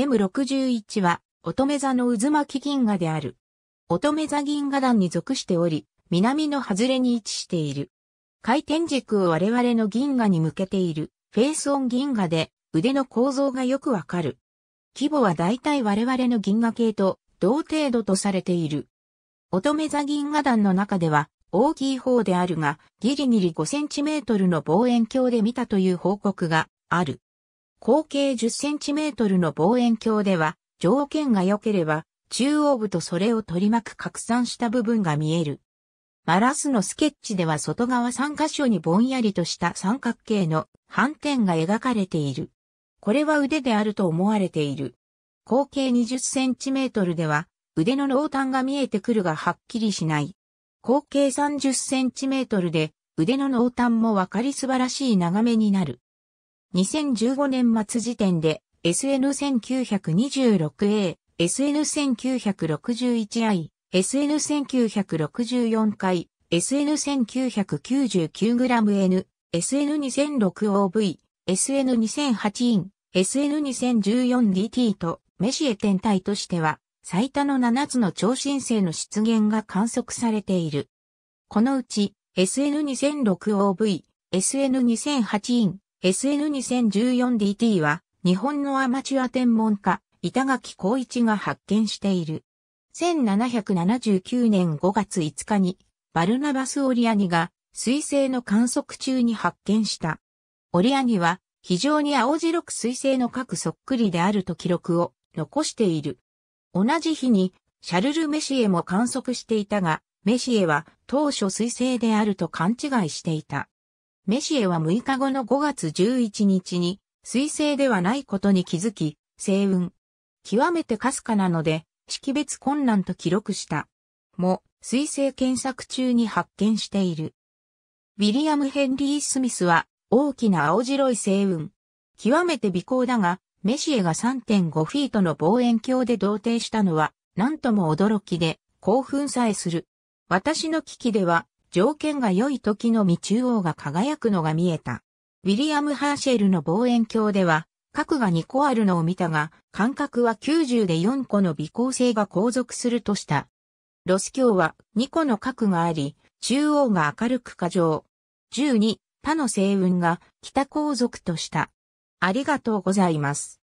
M61 は乙女座の渦巻き銀河である。乙女座銀河団に属しており、南の外れに位置している。回転軸を我々の銀河に向けているフェースオン銀河で腕の構造がよくわかる。規模は大体我々の銀河系と同程度とされている。乙女座銀河団の中では大きい方であるが、ギリギリ5センチメートルの望遠鏡で見たという報告がある。口径10センチメートルの望遠鏡では、条件が良ければ、中央部とそれを取り巻く拡散した部分が見える。マラスのスケッチでは外側3箇所にぼんやりとした三角形の斑点が描かれている。これは腕であると思われている。口径20センチメートルでは腕の濃淡が見えてくるがはっきりしない。口径30センチメートルで腕の濃淡もわかり素晴らしい眺めになる。2015年末時点で SN1926A、SN1961I、SN1964 回、SN1999gN、SN2006OV、SN2008IN、SN2014DT とメシエ天体としては最多の7つの超新星の出現が観測されている。このうち SN2006OV、SN2008IN、SN2014DT は日本のアマチュア天文家、板垣光一が発見している。1779年5月5日にバルナバス・オリアニが水星の観測中に発見した。オリアニは非常に青白く水星の核そっくりであると記録を残している。同じ日にシャルル・メシエも観測していたが、メシエは当初水星であると勘違いしていた。メシエは6日後の5月11日に、水星ではないことに気づき、星雲。極めてかすかなので、識別困難と記録した。も、水星検索中に発見している。ウィリアム・ヘンリー・スミスは、大きな青白い星雲。極めて微光だが、メシエが3.5フィートの望遠鏡で同定したのは、なんとも驚きで、興奮さえする。私の危機では、条件が良い時のみ中央が輝くのが見えた。ウィリアム・ハーシェルの望遠鏡では、角が2個あるのを見たが、間隔は90で4個の微光性が後続するとした。ロス鏡は2個の角があり、中央が明るく過剰。12、他の星雲が北後続とした。ありがとうございます。